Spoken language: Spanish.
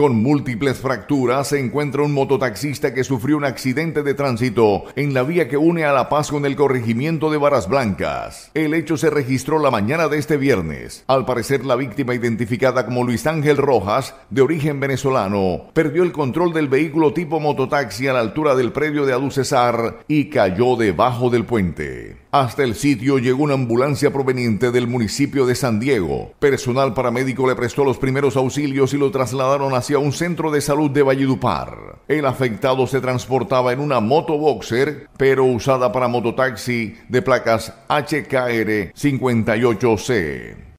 Con múltiples fracturas se encuentra un mototaxista que sufrió un accidente de tránsito en la vía que une a La Paz con el corregimiento de Varas Blancas. El hecho se registró la mañana de este viernes. Al parecer la víctima identificada como Luis Ángel Rojas, de origen venezolano, perdió el control del vehículo tipo mototaxi a la altura del predio de Aducesar y cayó debajo del puente. Hasta el sitio llegó una ambulancia proveniente del municipio de San Diego. Personal paramédico le prestó los primeros auxilios y lo trasladaron hacia un centro de salud de Valledupar. El afectado se transportaba en una moto boxer, pero usada para mototaxi de placas HKR 58C.